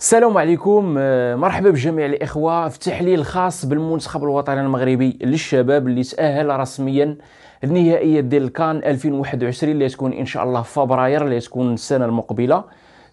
السلام عليكم آه، مرحبا بجميع الاخوه في تحليل خاص بالمنتخب الوطني المغربي للشباب اللي تاهل رسميا النهائيه ديال كان 2021 اللي تكون ان شاء الله في فبراير اللي تكون السنه المقبله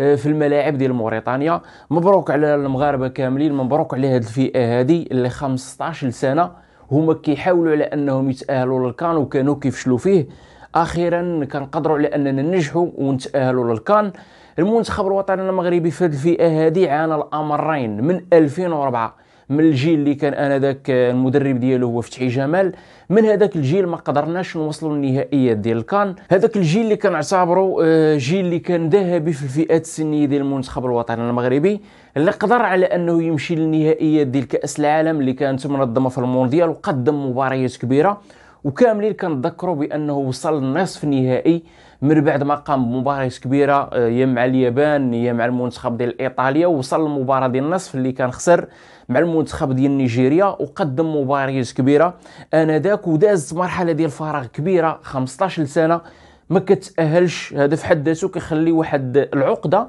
آه، في الملاعب ديال موريتانيا مبروك على المغاربه كاملين مبروك على هذه الفئه هذه اللي 15 سنه هما كيحاولوا على انهم يتاهلوا للكان وكانوا كيفشلوا فيه اخيرا كنقدروا على اننا ننجحوا ونتاهلوا للكان المنتخب الوطني المغربي في هذه الفئه هذه عانى الامرين من 2004 من الجيل اللي كان انذاك المدرب ديالو هو فتحي جمال من هذاك الجيل ما قدرناش نوصلوا للنهائيات ديال كان هذاك الجيل اللي كنعتبروا آه، جيل اللي كان ذهبي في الفئات السنيه ديال المنتخب الوطني المغربي اللي قدر على انه يمشي للنهائيات ديال كاس العالم اللي كانت منظمه في المونديال وقدم مباريات كبيره وكاملين كنتذكروا بانه وصل النصف النهائي من بعد ما قام بمباريات كبيره آه، يا مع اليابان يا مع المنتخب ديال ايطاليا وصل للمباراه ديال النصف اللي كان خسر مع المنتخب ديال نيجيريا وقدم مباريات كبيره انذاك وداز مرحله ديال فراغ كبيره 15 سنه ما كتاهلش هذا في حد ذاته كيخلي واحد العقده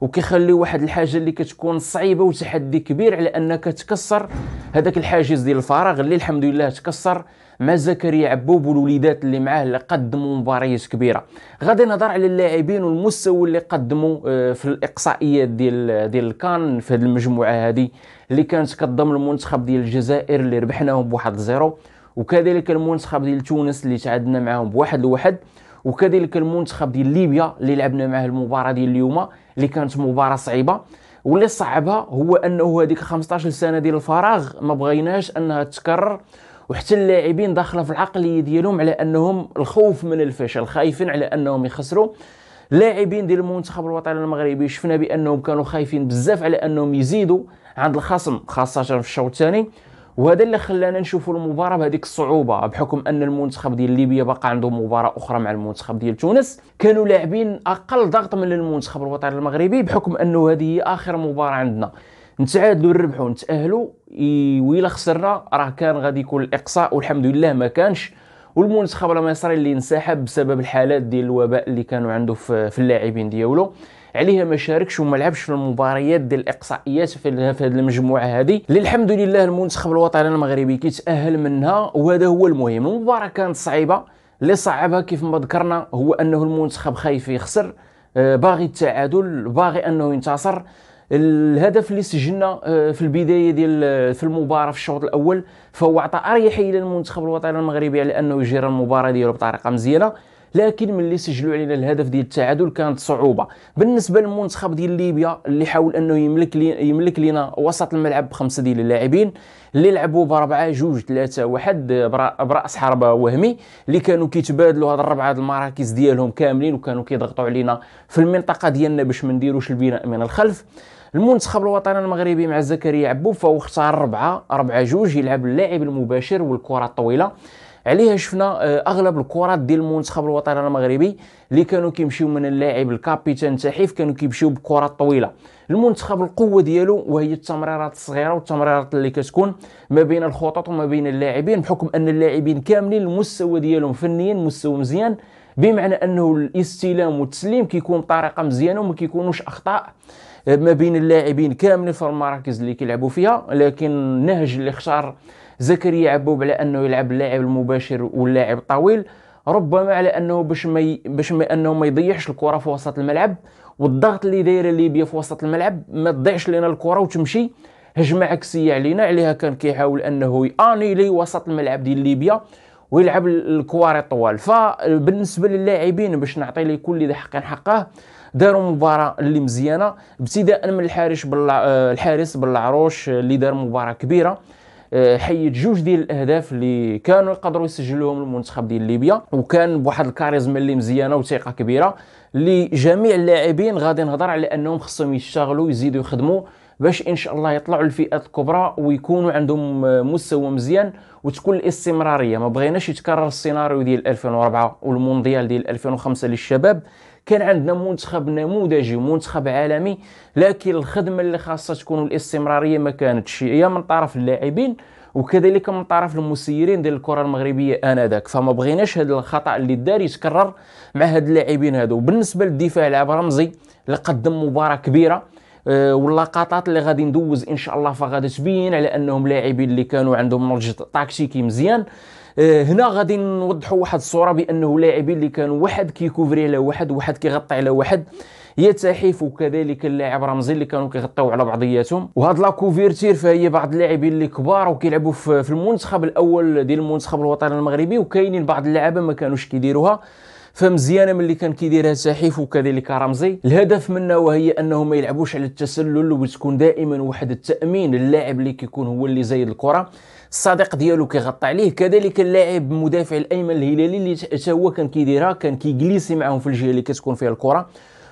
وكيخلي واحد الحاجه اللي كتكون صعيبه وتحدي كبير على انك تكسر هذاك الحاجز ديال الفراغ اللي الحمد لله تكسر مع زكريا عبوب والوليدات اللي معاه اللي قدموا مباريات كبيره غادي نهضر على اللاعبين والمستوى اللي قدموا آه، في الاقصائيات ديال ديال كان في هذه المجموعه هذه اللي كانت كتضم المنتخب ديال الجزائر اللي ربحناهم بواحد زيرو وكذلك المنتخب ديال تونس اللي تعادلنا معاهم بواحد لواحد وكذلك المنتخب ديال ليبيا اللي لعبنا معاه المباراه ديال اليوم اللي كانت مباراه صعيبه واللي صعبها هو انه هذيك 15 سنه ديال الفراغ ما بغيناش انها تتكرر وحتى اللاعبين داخله في العقليه ديالهم على انهم الخوف من الفشل خايفين على انهم يخسروا اللاعبين ديال المنتخب الوطني المغربي شفنا بانهم كانوا خايفين بزاف على انهم يزيدوا عند الخصم خاصه في الشوط الثاني وهذا اللي خلانا نشوفوا المباراه بهذيك الصعوبه بحكم ان المنتخب ديال ليبيا باقي عنده مباراه اخرى مع المنتخب ديال تونس كانوا لاعبين اقل ضغط من المنتخب الوطني المغربي بحكم انه هذه هي اخر مباراه عندنا نتعادلوا نربحوا نتاهلوا ويلا خسرنا راه كان غادي يكون الاقصاء والحمد لله ما كانش والمنتخب المصري اللي انسحب بسبب الحالات ديال الوباء اللي كانوا عنده في, في اللاعبين ديالو عليها ما شاركش وما لعبش في المباريات ديال الاقصائيات في هذه المجموعه هذه اللي الحمد لله المنتخب الوطني المغربي كيتاهل منها وهذا هو المهم المباراه كانت صعيبه اللي صعبها كيف ما ذكرنا هو انه المنتخب خايف يخسر آه، باغي التعادل باغي انه ينتصر الهدف اللي سجلنا آه، في البدايه ديال آه، في المباراه في الشوط الاول فهو عطى اريحيه للمنتخب الوطني المغربي على انه يجير المباراه ديالو بطريقه مزيانه لكن ملي سجلوا علينا الهدف ديال التعادل كانت صعوبه بالنسبه للمنتخب ديال ليبيا اللي حاول انه يملك لي يملك لينا وسط الملعب بخمسه ديال اللاعبين اللي لعبوا باربعه جوج ثلاثه واحد براس حربه وهمي اللي كانوا كيتبادلوا هاد الربعه المراكز ديالهم كاملين وكانوا كيضغطوا علينا في المنطقه ديالنا باش ما نديروش البناء من الخلف المنتخب الوطني المغربي مع زكريا عبوب فهو اختار ربعة ربعة جوج يلعب اللاعب المباشر والكرة الطويلة عليها شفنا آه، اغلب الكرات ديال المنتخب الوطني المغربي اللي كانوا كيمشيو من اللاعب الكابيتان تحيف كانوا كيمشيو بكرات طويله المنتخب القوه ديالو وهي التمريرات الصغيره والتمريرات اللي كتكون ما بين الخطوط وما بين اللاعبين بحكم ان اللاعبين كاملين المستوى ديالهم فنيا مستوى مزيان بمعنى انه الاستلام والتسليم كيكون بطريقه مزيانه وما كيكونوش اخطاء ما بين اللاعبين كامل في المراكز اللي كيلعبوا فيها لكن النهج اللي اختار زكريا عبوب على انه يلعب اللاعب المباشر واللاعب الطويل ربما على انه باش ما باش ما انه ما يضيعش الكره في وسط الملعب والضغط اللي دايره ليبيا في وسط الملعب ما تضيعش لنا الكره وتمشي هجمه عكسيه علينا عليها كان كيحاول انه لي وسط الملعب ديال ليبيا ويلعب الكواري طوال فبالنسبه للاعبين باش نعطي لكل ذي حق حقه داروا مباراه اللي مزيانه ابتداء من الحارس بالع... آه، الحارس بالعروش آه، اللي دار مباراه كبيره آه، حيد جوج ديال الاهداف اللي كانوا يقدروا يسجلوهم المنتخب ديال ليبيا وكان بواحد الكاريزما اللي مزيانه وثقه كبيره اللي جميع اللاعبين غادي نهضر على انهم خصهم يشتغلوا ويزيدوا يخدموا باش ان شاء الله يطلعوا الفئات الكبرى ويكونوا عندهم مستوى مزيان وتكون الاستمراريه ما بغيناش يتكرر السيناريو ديال 2004 والمونديال ديال 2005 للشباب كان عندنا منتخب نموذجي منتخب عالمي لكن الخدمه اللي خاصه تكون الاستمراريه ما كانتش هي من طرف اللاعبين وكذلك من طرف المسيرين ديال الكره المغربيه انذاك فما بغيناش هذا الخطا اللي دار يتكرر مع هاد اللاعبين هادو بالنسبه للدفاع لعب رمزي اللي قدم مباراه كبيره آه، واللقطات اللي غادي ندوز ان شاء الله فغادي تبين على انهم لاعبين اللي كانوا عندهم نضج تاكتيكي مزيان إيه، هنا غادي نوضحوا واحد الصوره بانه لاعبين اللي كانوا واحد كيكوفري على واحد واحد كيغطي على واحد يتحيف وكذلك اللاعب رمزي اللي كانوا كيغطيو على بعضياتهم وهاد لا كوفيرتير فهي بعض اللاعبين اللي كبار وكيلعبوا في المنتخب الاول ديال المنتخب الوطني المغربي وكاينين بعض اللعابه ما كانوش كيديروها فمزيانه ملي كان كيديرها سحيف وكذلك رمزي الهدف منها وهي انه ما يلعبوش على التسلل وتكون دائما واحد التامين اللاعب اللي كيكون هو اللي زايد الكره الصديق ديالو كيغطى عليه كذلك اللاعب المدافع الايمن الهلالي اللي حتى هو كان كيديرها كان كيجليسي معاهم في الجهه اللي كتكون فيها الكره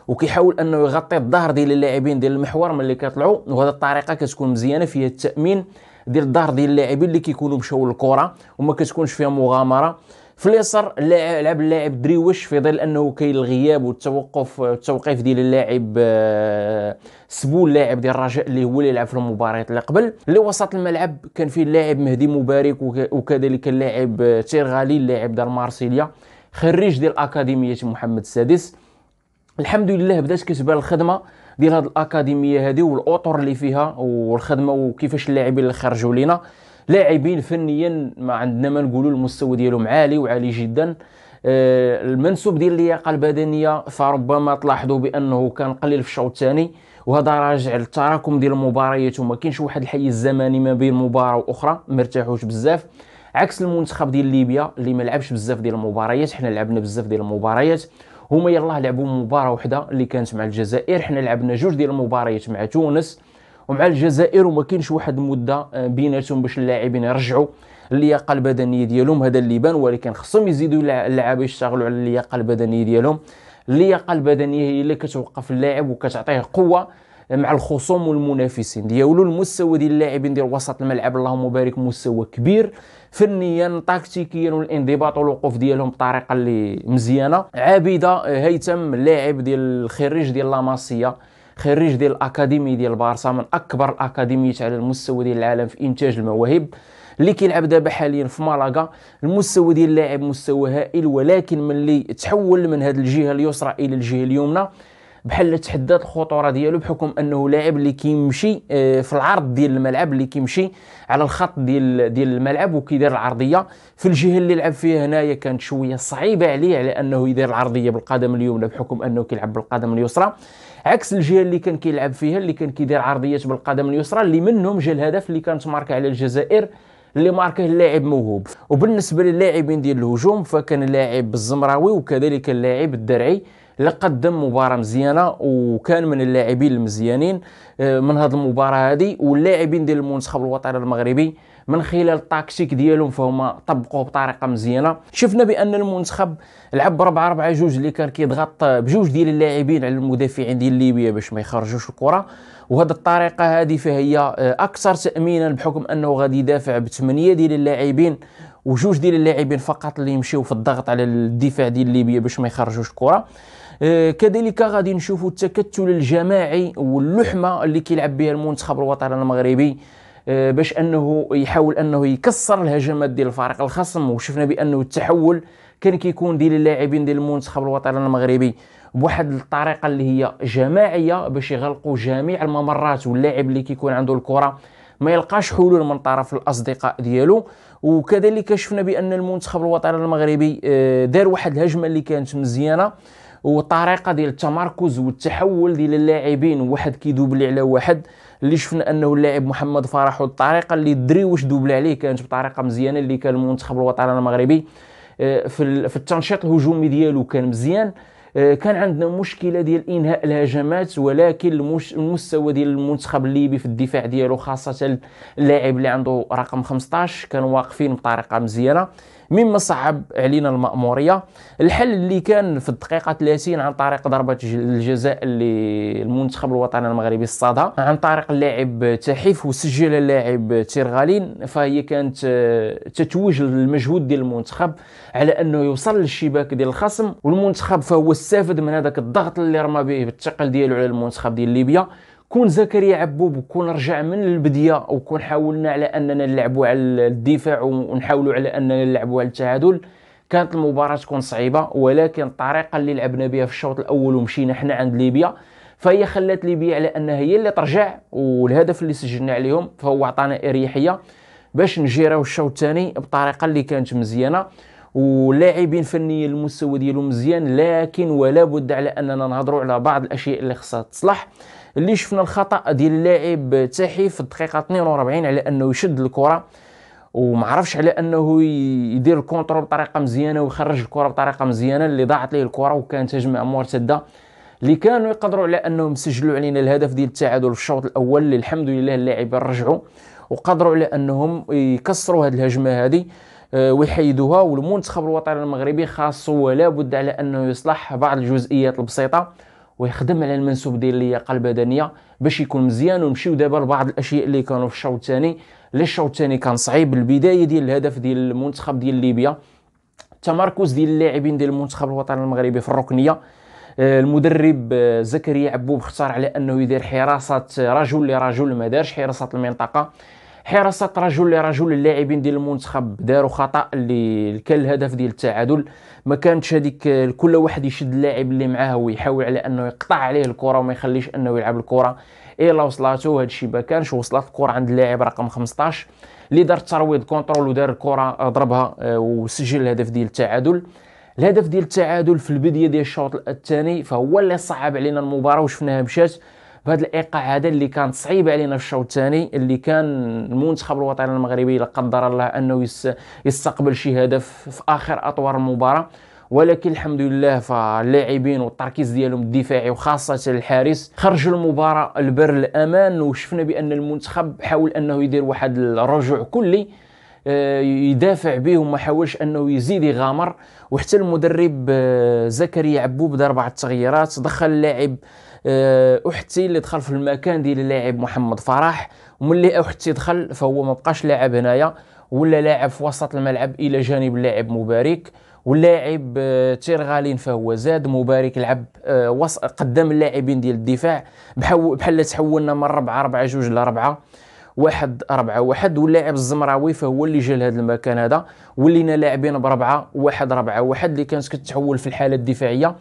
وكيحاول انه يغطي الظهر ديال اللاعبين ديال المحور ملي كيطلعوا وهذه الطريقه كتكون مزيانه فيها التامين ديال الظهر ديال اللاعبين اللي كيكونوا مشاو للكره وما كتكونش فيها مغامره في اليسار لعب اللاعب دريوش في ظل انه كاين الغياب والتوقف التوقيف ديال اللاعب آه، سبول اللاعب ديال الرجاء اللي هو اللي لعب في المباريات اللي قبل اللي وسط الملعب كان فيه اللاعب مهدي مبارك وكذلك اللاعب آه، تيرغالي اللاعب ديال مارسيليا خريج ديال اكاديميه محمد السادس الحمد لله بدات كتبان الخدمه ديال هذه الاكاديميه هذه والاطر اللي فيها والخدمه وكيفاش اللاعبين اللي خرجوا لينا لاعبين فنيا ما عندنا ما نقولوا المستوى ديالهم عالي وعالي جدا آه، المنسوب ديال اللياقه البدنيه فربما تلاحظوا بانه كان قليل في الشوط الثاني وهذا راجع للتراكم ديال المباريات وما كاينش واحد الحيز الزمني ما بين مباراه واخرى مرتاحوش بزاف عكس المنتخب ديال ليبيا اللي ما لعبش بزاف ديال المباريات حنا لعبنا بزاف ديال المباريات هما يلاه لعبوا مباراه واحده اللي كانت مع الجزائر حنا لعبنا جوج ديال المباريات مع تونس ومع الجزائر وما كاينش واحد المده آه، بيناتهم باش اللاعبين يرجعوا اللياقه البدنيه ديالهم هذا اللي بان ولكن خصهم يزيدوا اللعابه يشتغلوا على اللياقه البدنيه ديالهم اللياقه البدنيه هي اللي كتوقف اللاعب وكتعطيه قوه آه، مع الخصوم والمنافسين ديالو المستوى ديال اللاعبين ديال وسط الملعب اللهم بارك مستوى كبير فنيا تكتيكيا والانضباط والوقوف ديالهم بطريقه اللي مزيانه عابده آه، هيثم اللاعب ديال الخريج ديال لاماسيا خريج ديال الاكاديمي ديال بارسا من اكبر الاكاديميات على المستوى ديال العالم في انتاج المواهب اللي كيلعب دابا حاليا في مالاغا المستوى ديال اللاعب مستوى هائل ولكن ملي تحول من هذه الجهه اليسرى الى الجهه اليمنى بحال تحدات الخطوره ديالو بحكم انه لاعب اللي كيمشي آه، في العرض ديال الملعب اللي كيمشي على الخط ديال ديال الملعب وكيدير العرضيه في الجهه اللي لعب فيها هنايا كانت شويه صعيبه عليه على انه يدير العرضيه بالقدم اليمنى بحكم انه كيلعب بالقدم اليسرى عكس الجهه اللي كان كيلعب فيها اللي كان كيدير عرضيات بالقدم اليسرى اللي منهم جا الهدف اللي كانت ماركه على الجزائر اللي ماركه اللاعب موهوب وبالنسبه للاعبين ديال الهجوم فكان اللاعب الزمراوي وكذلك اللاعب الدرعي قدم مباراه مزيانه وكان من اللاعبين المزيانين آه، من هذه المباراه هذه واللاعبين ديال المنتخب الوطني المغربي من خلال التاكتيك ديالهم فهما طبقوه بطريقه مزيانه شفنا بان المنتخب لعب 4 4 2 اللي كان كيضغط بجوج ديال اللاعبين على المدافعين ديال ليبيا باش ما يخرجوش الكره وهذه الطريقه هذه فهي آه، اكثر تامينا بحكم انه غادي يدافع بثمانيه ديال اللاعبين وجوج ديال اللاعبين فقط اللي يمشيو في الضغط على الدفاع ديال ليبيا باش ما يخرجوش الكره آه، كذلك غادي نشوفوا التكتل الجماعي واللحمه اللي كيلعب بها المنتخب الوطني المغربي آه، باش انه يحاول انه يكسر الهجمات ديال الفريق الخصم وشفنا بانه التحول كان كيكون ديال اللاعبين ديال المنتخب الوطني المغربي بواحد الطريقه اللي هي جماعيه باش يغلقوا جميع الممرات واللاعب اللي كيكون عنده الكره ما يلقاش حلول من طرف الاصدقاء ديالو وكذلك شفنا بان المنتخب الوطني المغربي آه، دار واحد الهجمه اللي كانت مزيانه والطريقه ديال التمركز والتحول ديال اللاعبين واحد كيدوبل على واحد اللي شفنا انه اللاعب محمد فرح والطريقه اللي دري واش دوبل عليه كانت بطريقه مزيانه اللي كان المنتخب الوطني المغربي آه، في في التنشيط الهجومي ديالو كان مزيان آه، كان عندنا مشكله ديال انهاء الهجمات ولكن المستوى ديال المنتخب الليبي في الدفاع ديالو خاصه اللاعب اللي عنده رقم 15 كانوا واقفين بطريقه مزيانه مما صعب علينا المأمورية الحل اللي كان في الدقيقة 30 عن طريق ضربة الجزاء اللي المنتخب الوطني المغربي صادها عن طريق اللاعب تحيف وسجل اللاعب تيرغالين فهي كانت آه، تتوج المجهود ديال المنتخب على انه يوصل للشباك ديال الخصم والمنتخب فهو استفد من هذاك الضغط اللي رمى به بالثقل ديالو على المنتخب ديال ليبيا كون زكريا عبوب وكون رجع من البديه وكون حاولنا على اننا نلعبوا على الدفاع ونحاولوا على اننا نلعبوا على التعادل كانت المباراه تكون صعيبه ولكن الطريقه اللي لعبنا بها في الشوط الاول ومشينا حنا عند ليبيا فهي خلات ليبيا على انها هي اللي ترجع والهدف اللي سجلنا عليهم فهو عطانا اريحيه باش نجيراو الشوط الثاني بطريقه اللي كانت مزيانه ولاعبين فنيا المستوى ديالهم مزيان لكن ولا بد على اننا نهضروا على بعض الاشياء اللي خصها تصلح اللي شفنا الخطا ديال اللاعب تاحي في الدقيقه 42 على انه يشد الكره وما عرفش على انه يدير الكونترول بطريقه مزيانه ويخرج الكره بطريقه مزيانه اللي ضاعت ليه الكره وكانت هجمه مرتده اللي كانوا يقدروا على انهم سجلوا علينا الهدف ديال التعادل في الشوط الاول اللي الحمد لله اللاعبين رجعوا وقدروا على انهم يكسروا هذه الهجمه هذه آه، ويحيدوها والمنتخب الوطني المغربي خاصه ولا بد على انه يصلح بعض الجزئيات البسيطه ويخدم على المنسوب ديال اللياقه البدنيه باش يكون مزيان ونمشيو دابا لبعض الاشياء اللي كانوا في الشوط الثاني الشوط الثاني كان صعيب البدايه ديال الهدف ديال المنتخب ديال ليبيا التمركز ديال اللاعبين ديال المنتخب الوطني المغربي في الركنيه آه، المدرب آه، زكريا عبوب اختار على انه يدير حراسه رجل لرجل ما دارش حراسه المنطقه حراسه رجل لرجل اللاعبين ديال المنتخب داروا خطا اللي كان الهدف ديال التعادل ما كانتش هذيك كل واحد يشد اللاعب اللي معاه ويحاول على انه يقطع عليه الكره وما يخليش انه يلعب الكره الا وصلاتو هذا الشيء ما كانش وصلت الكره عند اللاعب رقم 15 اللي دار الترويض كونترول ودار الكره ضربها آه، وسجل الهدف ديال التعادل الهدف ديال التعادل في البدايه ديال الشوط الثاني فهو اللي صعب علينا المباراه وشفناها مشات بهذا الايقاع هذا اللي كان صعيب علينا في الشوط الثاني اللي كان المنتخب الوطني المغربي لا قدر الله انه يستقبل شي هدف في اخر اطوار المباراه ولكن الحمد لله فاللاعبين والتركيز ديالهم الدفاعي وخاصه الحارس خرجوا المباراه البر الامان وشفنا بان المنتخب حاول انه يدير واحد الرجوع كلي آه، يدافع به وما حاولش انه يزيد يغامر وحتى المدرب آه، زكريا عبوب دار بعض التغييرات دخل اللاعب آه، احتي اللي دخل في المكان ديال اللاعب محمد فرح وملي احتي دخل فهو ما بقاش لاعب هنايا ولا لاعب في وسط الملعب الى جانب اللاعب مبارك واللاعب آه، تيرغالين فهو زاد مبارك لعب آه، قدام اللاعبين ديال الدفاع بحال تحولنا من 4 4 2 ل 4 واحد أربعة واحد واللاعب الزمراوي فهو اللي جا لهذا المكان هذا ولينا لاعبين بربعة واحد أربعة واحد اللي كانت كتحول في الحالة الدفاعية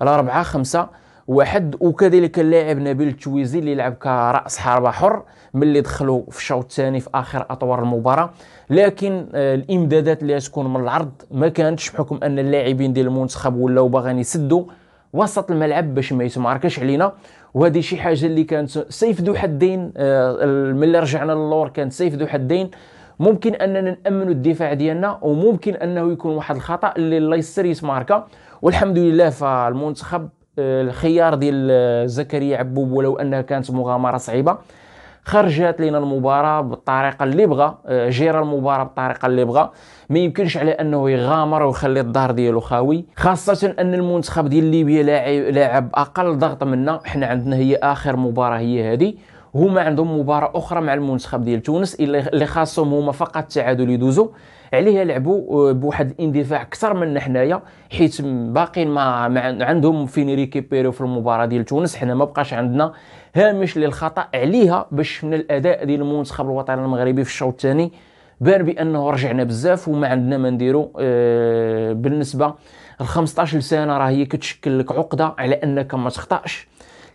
لأربعة خمسة واحد وكذلك اللاعب نبيل التويزي اللي لعب كراس حربة حر ملي دخلوا في الشوط الثاني في اخر اطوار المباراه لكن آه، الامدادات اللي تكون من العرض ما كانتش بحكم ان اللاعبين ديال المنتخب ولاو باغيين يسدوا وسط الملعب باش ما يتماركش علينا وهذه شي حاجه اللي كانت سيف ذو حدين آه، ملي رجعنا للور كانت سيف ذو حدين ممكن اننا نامنوا الدفاع ديالنا وممكن انه يكون واحد الخطا اللي الله يستر يتماركا والحمد لله فالمنتخب الخيار ديال زكريا عبوب ولو انها كانت مغامره صعيبه خرجت لنا المباراه بالطريقه اللي بغى آه، جير المباراه بالطريقه اللي بغى ما يمكنش على انه يغامر ويخلي الظهر ديالو خاوي خاصه ان المنتخب ديال ليبيا لاعب اقل ضغط منا حنا عندنا هي اخر مباراه هي هذه هما عندهم مباراه اخرى مع المنتخب ديال تونس اللي خاصهم هما فقط التعادل يدوزو عليه يلعبوا آه، بواحد الاندفاع اكثر من حنايا حيت باقيين ما, عندهم فين ريكيبيريو في المباراه ديال تونس حنا ما بقاش عندنا هامش للخطا عليها باش شفنا الاداء ديال المنتخب الوطني المغربي في الشوط الثاني بان بانه رجعنا بزاف وما عندنا ما نديرو آه بالنسبه ال 15 سنه راه هي كتشكل لك عقده على انك ما تخطاش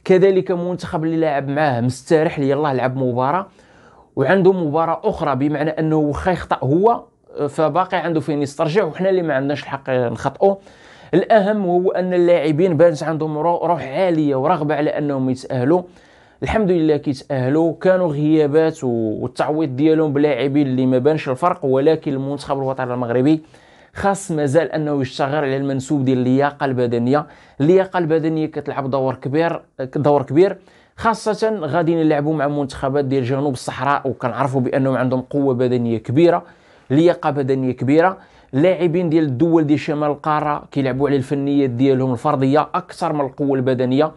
كذلك منتخب اللي لاعب معاه مستريح يلاه لعب مباراه وعنده مباراه اخرى بمعنى انه واخا يخطا هو فباقي عنده فين يسترجع وحنا اللي ما عندناش الحق نخطئوا الاهم هو ان اللاعبين بانت عندهم روح عاليه ورغبه على انهم يتاهلوا الحمد لله كيتاهلوا كانوا غيابات والتعويض ديالهم بلاعبين اللي ما بانش الفرق ولكن المنتخب الوطني المغربي خاص مازال انه يشتغل على المنسوب ديال اللياقه البدنيه اللياقه البدنيه كتلعب دور كبير دور كبير خاصه غادي نلعبوا مع منتخبات ديال جنوب الصحراء وكنعرفوا بانهم عندهم قوه بدنيه كبيره لياقه بدنيه كبيره اللاعبين ديال الدول ديال شمال القاره كيلعبوا على الفنيات ديالهم الفرديه اكثر من القوه البدنيه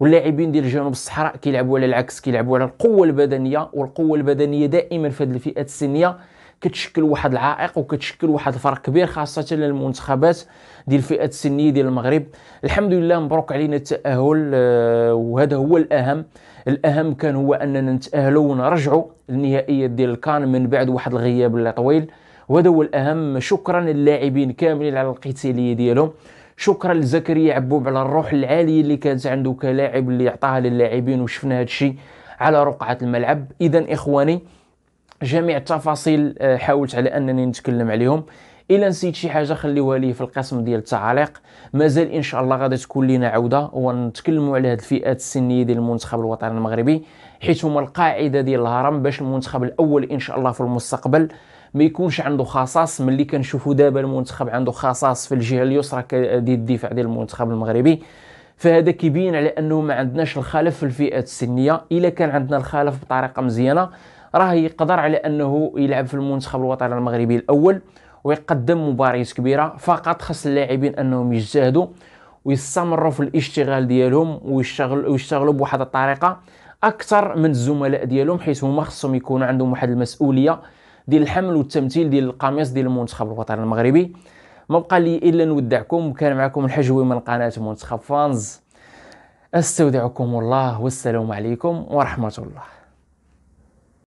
واللاعبين ديال جنوب الصحراء كيلعبوا على العكس كيلعبوا على القوه البدنيه والقوه البدنيه دائما في هذه الفئات السنيه كتشكل واحد العائق وكتشكل واحد الفرق كبير خاصه للمنتخبات ديال الفئات السنيه ديال المغرب الحمد لله مبروك علينا التاهل آه، وهذا هو الاهم الاهم كان هو اننا نتاهلوا ونرجعوا للنهائيات ديال الكان من بعد واحد الغياب اللي طويل وهذا هو الاهم شكرا للاعبين كاملين على القتاليه ديالهم شكرا لزكريا عبوب على الروح العاليه اللي كانت عنده كلاعب اللي عطاها للاعبين وشفنا هذا الشيء على رقعه الملعب اذا اخواني جميع التفاصيل آه، حاولت على انني نتكلم عليهم الا نسيت شي حاجه خليوها لي في القسم ديال التعاليق مازال ان شاء الله غادي تكون لينا عوده ونتكلموا على هذه الفئات السنيه ديال المنتخب الوطني المغربي حيت هما القاعده ديال الهرم باش المنتخب الاول ان شاء الله في المستقبل ما يكونش عنده خصاص ملي كنشوفوا دابا المنتخب عنده خصاص في الجهه اليسرى ديال الدفاع ديال المنتخب المغربي فهذا كيبين على انه ما عندناش الخلف في الفئات السنيه الا كان عندنا الخلف بطريقه مزيانه راه يقدر على انه يلعب في المنتخب الوطني المغربي الاول ويقدم مباريات كبيره فقط خاص اللاعبين انهم يجتهدوا ويستمروا في الاشتغال ديالهم ويشتغل ويشتغلوا بواحد الطريقه اكثر من الزملاء ديالهم حيث هما خصهم يكونوا عندهم واحد المسؤوليه ديال الحمل والتمثيل ديال القميص ديال المنتخب الوطني المغربي ما بقى لي الا نودعكم كان معكم الحجوي من قناه منتخب فانز استودعكم الله والسلام عليكم ورحمه الله